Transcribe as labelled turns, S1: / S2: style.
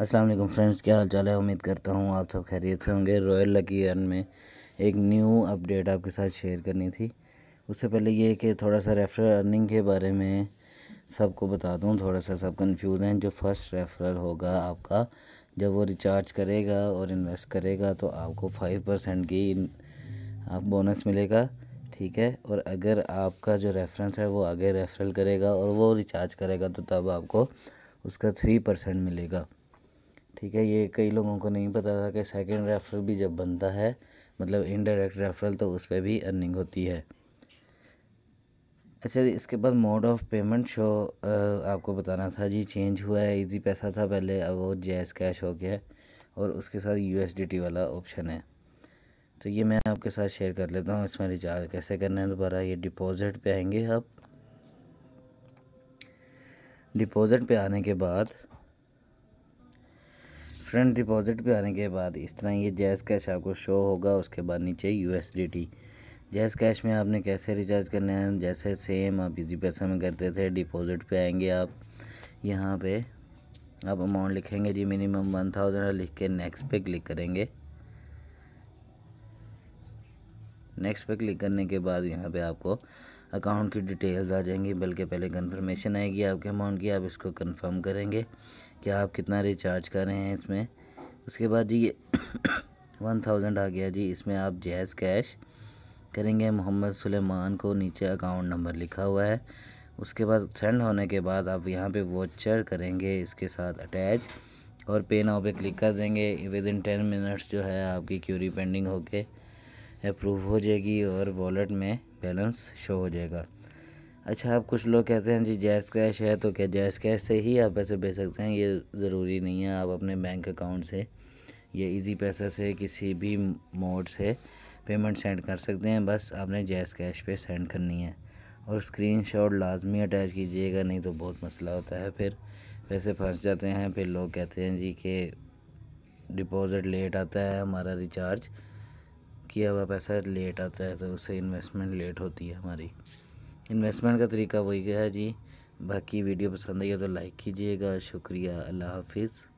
S1: अस्सलाम वालेकुम फ्रेंड्स क्या हाल चाल है उम्मीद करता हूँ आप सब खैरियत से होंगे रॉयल लकी अर्न में एक न्यू अपडेट आपके साथ शेयर करनी थी उससे पहले ये कि थोड़ा सा रेफरल अर्निंग के बारे में सबको बता दूँ थोड़ा सा सब कंफ्यूज हैं जो फर्स्ट रेफरल होगा आपका जब वो रिचार्ज करेगा और इन्वेस्ट करेगा तो आपको फाइव परसेंट की आप बोनस मिलेगा ठीक है और अगर आपका जो रेफरेंस है वो आगे रेफरल करेगा और वो रिचार्ज करेगा तो तब आपको उसका थ्री परसेंट मिलेगा ठीक है ये कई लोगों को नहीं पता था कि सेकंड रेफरल भी जब बनता है मतलब इनडायरेक्ट रेफरल तो उस पर भी अर्निंग होती है अच्छा इसके बाद मोड ऑफ पेमेंट शो आपको बताना था जी चेंज हुआ है इजी पैसा था पहले अब वो जैस कैश हो गया है और उसके साथ यू वाला ऑप्शन है तो ये मैं आपके साथ शेयर कर लेता हूँ इसमें रिचार्ज कैसे करना है दोबारा ये डिपॉज़िट पे आएंगे आप डिपॉज़िट पे आने के बाद फ्रंट डिपॉजिट पे आने के बाद इस तरह ये जैस कैश आपको शो होगा उसके बाद नीचे U S D T JazzCash में आपने कैसे रिचार्ज करना है जैसे सेम आप इसी पैसा में करते थे डिपॉजिट पे आएंगे आप यहाँ पे आप अमाउंट लिखेंगे जी मिनिमम वन थाउजेंड लिख के नेक्स्ट पे क्लिक करेंगे नेक्स्ट पे क्लिक करने के बाद यहाँ पे आपको अकाउंट की डिटेल्स आ जाएंगी बल्कि पहले कंफर्मेशन आएगी आपके अमाउंट की आप इसको कंफर्म करेंगे कि आप कितना रिचार्ज कर रहे हैं इसमें उसके बाद जी ये वन थाउजेंड आ गया जी इसमें आप जैज़ कैश करेंगे मोहम्मद सुलेमान को नीचे अकाउंट नंबर लिखा हुआ है उसके बाद सेंड होने के बाद आप यहाँ पर वॉचर करेंगे इसके साथ अटैच और पे नाव पर क्लिक कर देंगे विद इन टेन मिनट्स जो है आपकी क्यूरी पेंडिंग होके अप्रूव हो जाएगी और वॉलेट में बैलेंस शो हो जाएगा अच्छा आप कुछ लोग कहते हैं जी जैस कैश है तो क्या जैस कैश से ही आप पैसे भेज सकते हैं ये ज़रूरी नहीं है आप अपने बैंक अकाउंट से या इजी पैसा से किसी भी मोड से पेमेंट सेंड कर सकते हैं बस आपने जैस कैश पे सेंड करनी है और स्क्रीन शॉट लाजमी अटैच कीजिएगा नहीं तो बहुत मसला होता है फिर पैसे फंस जाते हैं फिर लोग कहते हैं जी कि डिपॉज़िट लेट आता है हमारा रिचार्ज किया हुआ पैसा लेट आता है तो उससे इन्वेस्टमेंट लेट होती है हमारी इन्वेस्टमेंट का तरीका वही है जी बाकी वीडियो पसंद आई है तो लाइक कीजिएगा शुक्रिया अल्लाह हाफिज़